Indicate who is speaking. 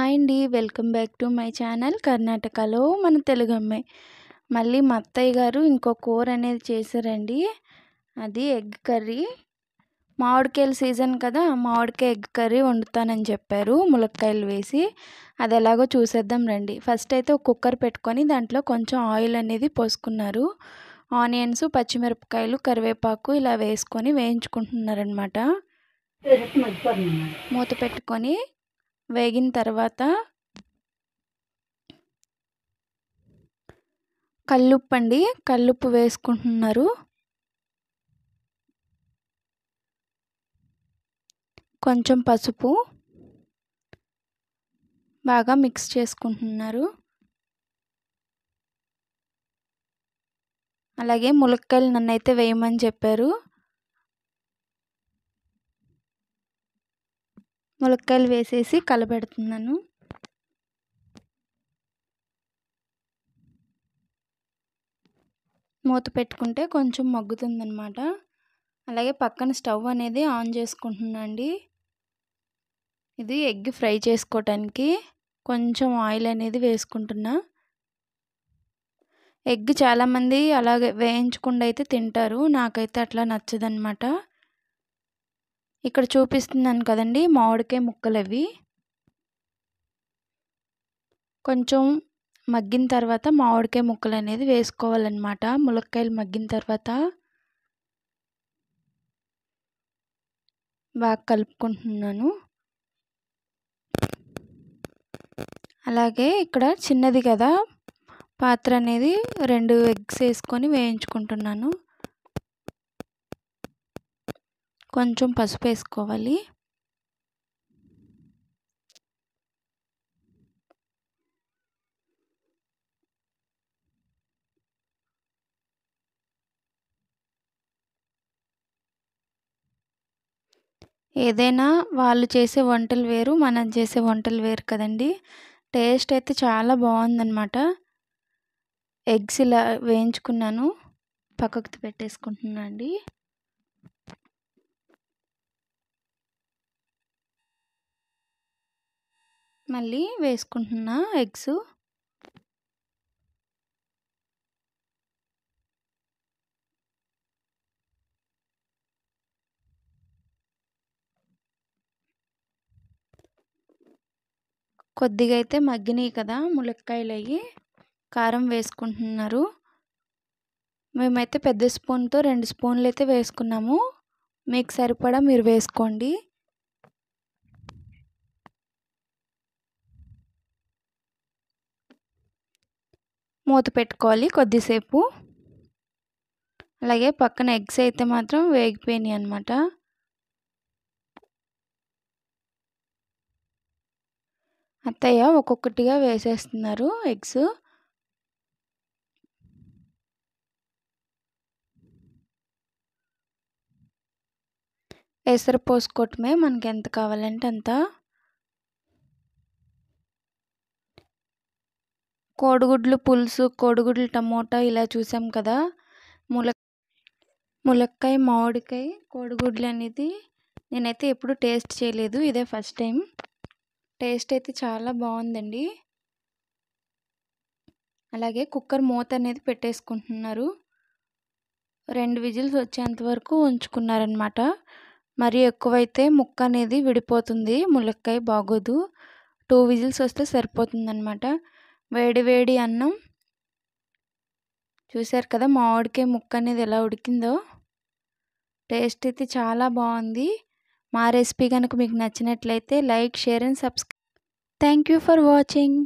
Speaker 1: hi అండి welcome back to my channel కర్ణాటకలో మన తెలుగు అమ్మాయి మళ్ళీ మా అత్తయ్య గారు ఇంకో కూర అనేది చేశారండి అది ఎగ్ కర్రీ మామిడికాయల సీజన్ కదా మామిడికాయ ఎగ్ కర్రీ వండుతానని చెప్పారు ములక్కాయలు వేసి అది ఎలాగో చూసేద్దాం రండి ఫస్ట్ అయితే ఒక కుక్కర్ పెట్టుకొని దాంట్లో కొంచెం ఆయిల్ అనేది పోసుకున్నారు ఆనియన్స్ పచ్చిమిరపకాయలు కరివేపాకు ఇలా వేసుకొని వేయించుకుంటున్నారనమాట మూత పెట్టుకొని వేగిన తర్వాత కల్లుప్పు అండి కల్లుప్పు వేసుకుంటున్నారు కొంచెం పసుపు బాగా మిక్స్ చేసుకుంటున్నారు అలాగే ములక్కాయలు నన్నైతే వేయమని చెప్పారు ములక్కాయలు వేసేసి కలబెడుతున్నాను మూత పెట్టుకుంటే కొంచెం మగ్గుతుందనమాట అలాగే పక్కన స్టవ్ అనేది ఆన్ చేసుకుంటున్నాండి ఇది ఎగ్ ఫ్రై చేసుకోవటానికి కొంచెం ఆయిల్ అనేది వేసుకుంటున్నా ఎగ్ చాలామంది అలాగే వేయించకుండా అయితే తింటారు నాకైతే అట్లా నచ్చదనమాట ఇక్కడ చూపిస్తున్నాను కదండి మామిడికాయ ముక్కలు అవి కొంచెం మగ్గిన తర్వాత మామిడికాయ ముక్కలు అనేది వేసుకోవాలన్నమాట ములక్కాయలు మగ్గిన తర్వాత బాగా కలుపుకుంటున్నాను అలాగే ఇక్కడ చిన్నది కదా పాత్ర అనేది రెండు ఎగ్స్ వేసుకొని వేయించుకుంటున్నాను కొంచెం పసుపు వేసుకోవాలి ఏదైనా వాళ్ళు చేసే వంటలు వేరు మనం చేసే వంటలు వేరు కదండి టేస్ట్ అయితే చాలా బాగుందనమాట ఎగ్స్ ఇలా వేయించుకున్నాను పక్కకు పెట్టేసుకుంటున్నాను అండి మళ్ళీ వేసుకుంటున్నా ఎగ్స్ కొద్దిగా అయితే మగ్గినాయి కదా ములక్కాయలు అయ్యి కారం వేసుకుంటున్నారు మేమైతే పెద్ద స్పూన్తో రెండు స్పూన్లు అయితే వేసుకున్నాము మీకు సరిపడా మీరు వేసుకోండి మూత పెట్టుకోవాలి కొద్దిసేపు అలాగే పక్కన ఎగ్స్ అయితే మాత్రం వేగిపోయినాయి అనమాట అత్తయ్య ఒక్కొక్కటిగా వేసేస్తున్నారు ఎగ్స్ ఎసరు పోసుకోవటమే మనకి ఎంత కావాలంటే అంత కోడిగుడ్లు పులుసు కోడిగుడ్లు టమోటా ఇలా చూసాం కదా ముల ములక్కాయ మామిడికాయ కోడిగుడ్లు అనేది నేనైతే ఎప్పుడు టేస్ట్ చేయలేదు ఇదే ఫస్ట్ టైం టేస్ట్ అయితే చాలా బాగుందండి అలాగే కుక్కర్ మూత అనేది పెట్టేసుకుంటున్నారు రెండు విజిల్స్ వచ్చేంత వరకు ఉంచుకున్నారనమాట మరీ ఎక్కువైతే ముక్క అనేది విడిపోతుంది ములక్కాయ బాగోదు టూ విజిల్స్ వస్తే సరిపోతుందనమాట వేడివేడి అన్నం చూశారు కదా మామిడికాయ ముక్క అనేది ఎలా ఉడికిందో టేస్ట్ అయితే చాలా బాగుంది మా రెసిపీ కనుక మీకు నచ్చినట్లయితే like share and subscribe thank you for watching